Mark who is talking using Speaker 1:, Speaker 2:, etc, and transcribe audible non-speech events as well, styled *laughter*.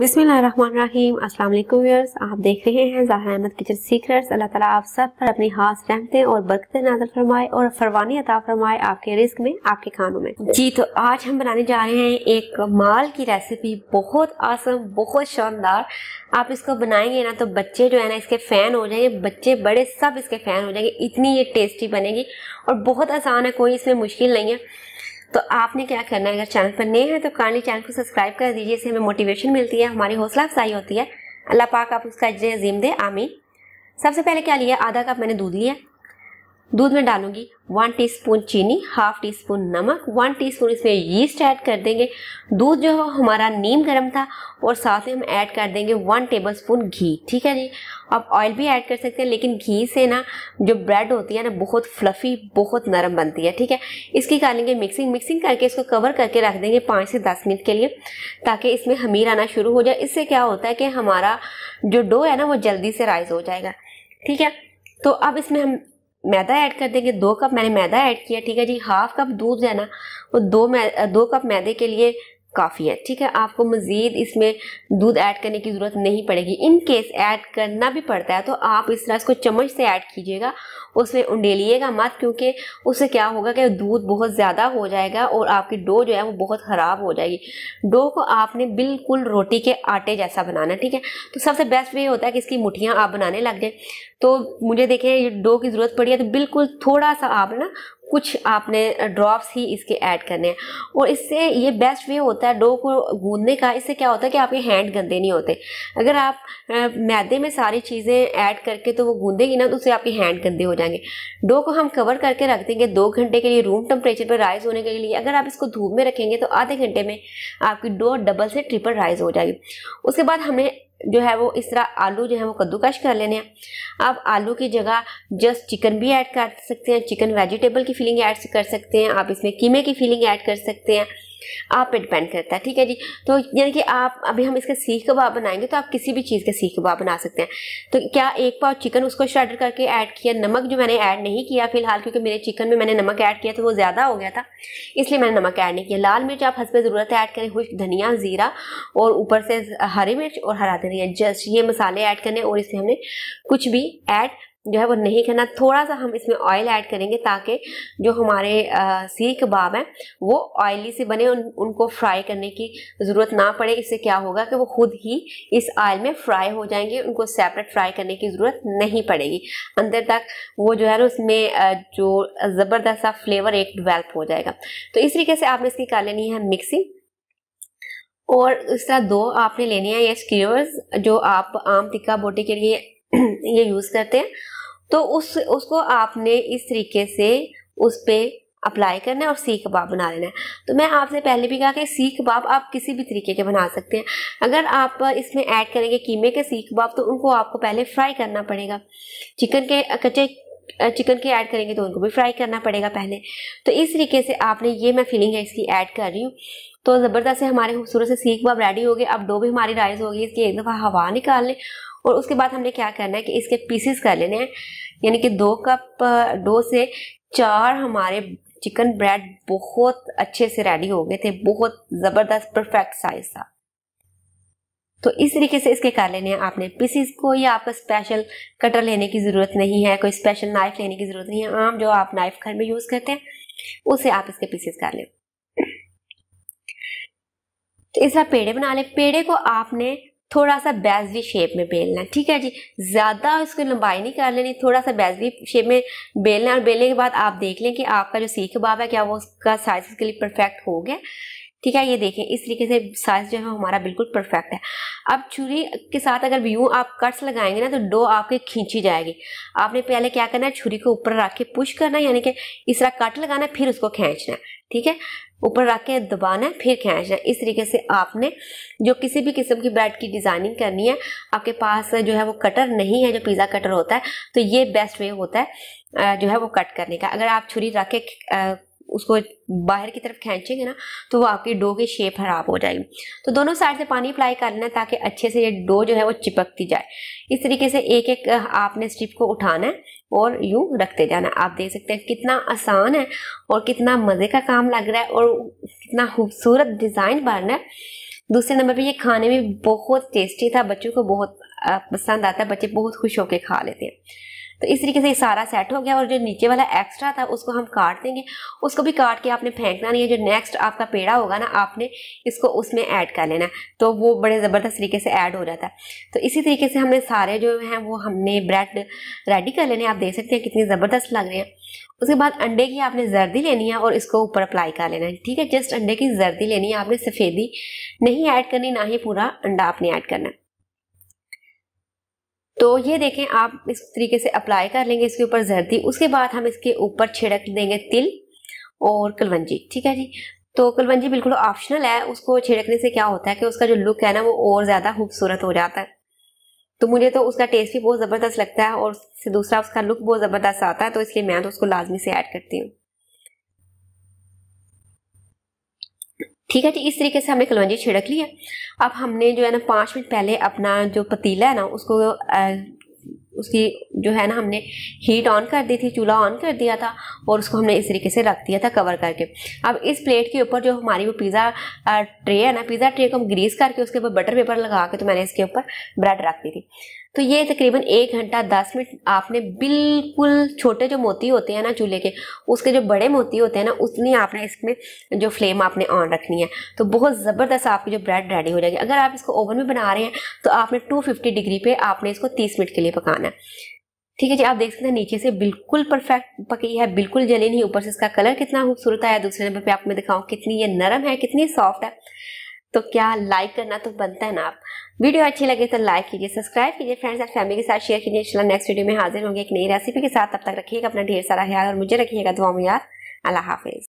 Speaker 1: बिसमीम अस्सलाम वालेकुम व्यूअर्स आप देख रहे हैं ज़ाहिर अहमद किचन सीक्रेट्स अल्लाह ताला आप सब पर अपनी खास रहमतें और बरकतें नाजर फरमाए और फरवानी अता फरमाए आपके रिस्क में आपके खानों में जी तो आज हम बनाने जा रहे हैं एक माल की रेसिपी बहुत आसम बहुत शानदार आप इसको बनाएंगे ना तो बच्चे जो है ना इसके फ़ैन हो जाएंगे बच्चे बड़े सब इसके फ़ैन हो जाएंगे इतनी ये टेस्टी बनेगी और बहुत आसान है कोई इसमें मुश्किल नहीं है तो आपने क्या करना है अगर चैनल पर नए हैं तो काइंडली चैनल को सब्सक्राइब कर दीजिए इससे हमें मोटिवेशन मिलती है हमारी हौसला अफजाई होती है अल्लाह पाक आप उसका अजर अजीम दे आमीन सबसे पहले क्या लिया आधा कप मैंने दूध लिया दूध में डालूंगी वन टीस्पून चीनी हाफ टी स्पून नमक वन टीस्पून इसमें यीस्ट ऐड कर देंगे दूध जो है हमारा नीम गर्म था और साथ ही हम ऐड कर देंगे वन टेबलस्पून घी ठीक है जी आप ऑयल भी ऐड कर सकते हैं लेकिन घी से ना जो ब्रेड होती है ना बहुत फ्लफ़ी बहुत नरम बनती है ठीक है इसकी कर लेंगे मिक्सिंग मिक्सिंग करके इसको कवर करके रख देंगे पाँच से दस मिनट के लिए ताकि इसमें हमीर आना शुरू हो जाए इससे क्या होता है कि हमारा जो डो है ना वो जल्दी से राइज हो जाएगा ठीक है तो अब इसमें हम मैदा ऐड कर देंगे दो कप मैंने मैदा ऐड किया ठीक है जी हाफ कप दूध है ना वो दो मै दो कप मैदे के लिए काफ़ी है ठीक है आपको मज़ीद इसमें दूध ऐड करने की ज़रूरत नहीं पड़ेगी इन केस ऐड करना भी पड़ता है तो आप इस तरह इसको चम्मच से ऐड कीजिएगा उसमें उंडेलिएगा मत क्योंकि उससे क्या होगा कि दूध बहुत ज़्यादा हो जाएगा और आपकी डो जो है वो बहुत ख़राब हो जाएगी डो को आपने बिल्कुल रोटी के आटे जैसा बनाना ठीक है तो सबसे बेस्ट वे होता है कि इसकी मुठियाँ आप बनाने लग जाए तो मुझे देखें ये डो की ज़रूरत पड़ी है तो बिल्कुल थोड़ा सा आप ना कुछ आपने ड्रॉप्स ही इसके ऐड करने हैं और इससे ये बेस्ट वे होता है डो को गूंदने का इससे क्या होता है कि आपके हैंड गंदे नहीं होते अगर आप मैदे में सारी चीज़ें ऐड करके तो वो गूंदेगी ना तो उससे आपके हैंड गंदे हो जाएंगे डो को हम कवर करके रख देंगे दो घंटे के लिए रूम टेम्परेचर पर राइज होने के लिए अगर आप इसको धूप में रखेंगे तो आधे घंटे में आपकी डो डबल से ट्रिपल राइज हो जाएगी उसके बाद हमें जो है वो इस तरह आलू जो है वो कद्दूकश कर लेने हैं आप आलू की जगह जस्ट चिकन भी ऐड कर सकते हैं चिकन वेजिटेबल की फीलिंग ऐड कर सकते हैं आप इसमें कीमे की फीलिंग ऐड कर सकते हैं आप पे डिपेंड करता है ठीक है जी तो यानी कि आप अभी हम इसका सीख कबाब बनाएंगे तो आप किसी भी चीज़ का सीख कबाब बना सकते हैं तो क्या एक पाव चिकन उसको श्रेडर करके ऐड किया नमक जो मैंने ऐड नहीं किया फिलहाल क्योंकि मेरे चिकन में मैंने नमक ऐड किया तो वो ज़्यादा हो गया था इसलिए मैंने नमक ऐड नहीं किया लाल मिर्च आप पर ज़रूरत है ऐड करें खुश धनिया ज़ीरा और ऊपर से हरी मिर्च और हरा धनिया जस्ट ये मसाले ऐड करने और इसे हमने कुछ भी ऐड जो है वो नहीं करना थोड़ा सा हम इसमें ऑयल ऐड करेंगे ताकि जो हमारे सीख कबाब हैं वो ऑयली से बने उन, उनको फ्राई करने की ज़रूरत ना पड़े इससे क्या होगा कि वो खुद ही इस ऑयल में फ्राई हो जाएंगे उनको सेपरेट फ्राई करने की ज़रूरत नहीं पड़ेगी अंदर तक वो जो है ना उसमें जो ज़बरदस्त सा फ्लेवर एक डिवेल्प हो जाएगा तो इस तरीके से आपने इसकी कर लेनी है मिक्सिंग और इस तरह दो आपने लेने हैं ये स्क्यूअर्स जो आप आम टिक्का बोटी के लिए *clears throat* ये यूज़ करते हैं तो उस उसको आपने इस तरीके से उस पर अप्लाई करना है और सीख कबाब बना लेना है तो मैं आपसे पहले भी कहा कि सीख कबाब आप किसी भी तरीके के बना सकते हैं अगर आप इसमें ऐड करेंगे कीमे के सीख कबाब तो उनको आपको पहले फ्राई करना पड़ेगा चिकन के कच्चे चिकन के ऐड करेंगे तो उनको भी फ्राई करना पड़ेगा पहले तो इस तरीके से आपने ये मैं फीलिंग है इसकी ऐड कर रही हूँ तो ज़बरदस्त से हमारे खूबसूरत से सीख कबाब रेडी हो गए अब डो भी हमारी राइस हो गई इसकी एक दफ़ा हवा निकाल लें और उसके बाद हमने क्या करना है कि इसके पीसेस कर लेने हैं यानी कि दो कप डो से चार हमारे चिकन ब्रेड बहुत अच्छे से रेडी हो गए थे बहुत ज़बरदस्त परफेक्ट साइज था तो इस तरीके से इसके कर लेने हैं आपने पीसीस को या आपको स्पेशल कटर लेने की ज़रूरत नहीं है कोई स्पेशल नाइफ लेने की ज़रूरत नहीं है आम जो आप नाइफ घर में यूज़ करते हैं उसे आप इसके पीसीस कर लें तो इस पेड़े बना लें पेड़े को आपने थोड़ा सा बैजवी शेप में बेलना है ठीक है जी ज़्यादा इसको लंबाई नहीं कर लेनी थोड़ा सा बैजवी शेप में बेलना और बेलने के बाद आप देख लें कि आपका जो सीख कबाब है क्या वो उसका साइज के लिए परफेक्ट हो गया ठीक है ये देखें इस तरीके से साइज जो है हमारा बिल्कुल परफेक्ट है अब छुरी के साथ अगर यूँ आप कट्स लगाएंगे ना तो डो आपकी खींची जाएगी आपने पहले क्या करना है छुरी को ऊपर रख के पुश करना यानी कि इस तरह कट लगाना फिर उसको खींचना है ठीक है ऊपर रख के दबाना है फिर खींचना इस तरीके से आपने जो किसी भी किस्म की ब्रेड की डिज़ाइनिंग करनी है आपके पास जो है वो कटर नहीं है जो पिज़्ज़ा कटर होता है तो ये बेस्ट वे होता है जो है वो कट करने का अगर आप छुरी रख के उसको बाहर की तरफ खींचेंगे ना तो वो आपकी डो की शेप खराब हो जाएगी तो दोनों साइड से पानी अप्लाई कर लेना ताकि अच्छे से ये डो जो है वो चिपकती जाए इस तरीके से एक एक आपने स्ट्रिप को उठाना है और यूँ रखते जाना आप देख सकते हैं कितना आसान है और कितना मज़े का काम लग रहा है और कितना खूबसूरत डिज़ाइन बन है दूसरे नंबर पर ये खाने में बहुत टेस्टी था बच्चों को बहुत पसंद आता है बच्चे बहुत खुश होकर खा लेते हैं तो इस तरीके से ये सारा सेट हो गया और जो नीचे वाला एक्स्ट्रा था उसको हम काट देंगे उसको भी काट के आपने फेंकना नहीं है जो नेक्स्ट आपका पेड़ा होगा ना आपने इसको उसमें ऐड कर लेना तो वो बड़े ज़बरदस्त तरीके से ऐड हो जाता है तो इसी तरीके से हमने सारे जो हैं वो हमने ब्रेड रेडी कर लेने आप देख सकते हैं कितनी ज़बरदस्त लग रहे हैं उसके बाद अंडे की आपने जर्दी लेनी है और इसको ऊपर अप्लाई कर लेना है ठीक है जस्ट अंडे की जर्दी लेनी है आपने सफ़ेदी नहीं ऐड करनी ना ही पूरा अंडा आपने ऐड करना है तो ये देखें आप इस तरीके से अप्लाई कर लेंगे इसके ऊपर जर्दी उसके बाद हम इसके ऊपर छिड़क देंगे तिल और कलवंजी ठीक है जी तो कलवंजी बिल्कुल ऑप्शनल है उसको छिड़कने से क्या होता है कि उसका जो लुक है ना वो और ज़्यादा खूबसूरत हो जाता है तो मुझे तो उसका टेस्ट भी बहुत ज़बरदस्त लगता है और दूसरा उसका लुक बहुत ज़बरदस्त आता है तो इसलिए मैं तो उसको लाजमी से ऐड करती हूँ ठीक है जी इस तरीके से हमने कलवंजी छिड़क लिया अब हमने जो है ना पाँच मिनट पहले अपना जो पतीला है ना उसको आ, उसकी जो है ना हमने हीट ऑन कर दी थी चूल्हा ऑन कर दिया था और उसको हमने इस तरीके से रख दिया था कवर करके अब इस प्लेट के ऊपर जो हमारी वो पिज़्ज़ा ट्रे है ना पिज़्ज़ा ट्रे को हम ग्रीस करके उसके ऊपर बटर पेपर लगा के तो मैंने इसके ऊपर ब्रेड रख दी थी तो ये तकरीबन एक घंटा दस मिनट आपने बिल्कुल छोटे जो मोती होते हैं ना चूल्हे के उसके जो बड़े मोती होते हैं ना उतनी आपने इसमें जो फ्लेम आपने ऑन रखनी है तो बहुत ज़बरदस्त आपकी जो ब्रेड रेडी हो जाएगी अगर आप इसको ओवन में बना रहे हैं तो आपने 250 डिग्री पे आपने इसको 30 मिनट के लिए पकाना है ठीक है जी आप देख सकते हैं नीचे से बिल्कुल परफेक्ट पकी है बिल्कुल जली नहीं ऊपर से इसका कलर कितना खूबसूरत आया दूसरे नंबर पे आप मैं दिखाऊँ कितनी ये नरम है कितनी सॉफ्ट है तो क्या लाइक करना तो बनता है ना आप वीडियो अच्छी लगे तो लाइक कीजिए सब्सक्राइब कीजिए फ्रेंड्स और फैमिली के साथ शेयर कीजिए इंशाल्लाह नेक्स्ट वीडियो में हाजिर होंगे एक नई रेसिपी के साथ तब तक रखिएगा अपना ढेर सारा ख्याल और मुझे रखिएगा दुआ में यार अल्लाह हाफिज